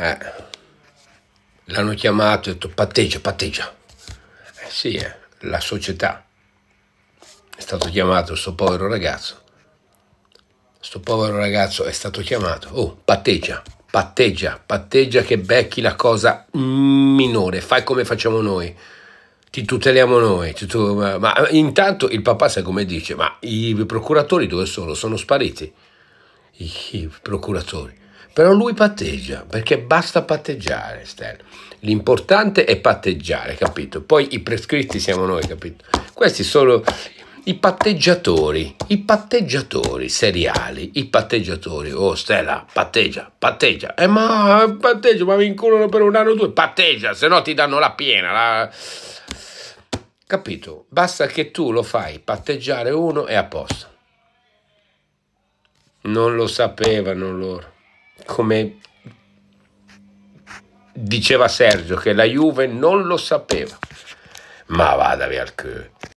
Eh. L'hanno chiamato e detto patteggia, patteggia. Eh sì, eh, la società. È stato chiamato sto povero ragazzo. Sto povero ragazzo è stato chiamato. Oh, patteggia, patteggia, patteggia che becchi la cosa minore. Fai come facciamo noi ti tuteliamo noi. ma, intanto il papà sai come dice, ma i procuratori dove sono? Sono spariti i, i procuratori. Però lui patteggia, perché basta patteggiare, Stella. L'importante è patteggiare, capito? Poi i prescritti siamo noi, capito? Questi sono i patteggiatori, i patteggiatori seriali, i patteggiatori. Oh Stella, patteggia, patteggia. Eh ma patteggia, ma mi inculano per un anno o due. Patteggia, se no ti danno la piena. La... Capito? Basta che tu lo fai patteggiare uno e apposta Non lo sapevano loro come diceva Sergio, che la Juve non lo sapeva. Ma vada via al che.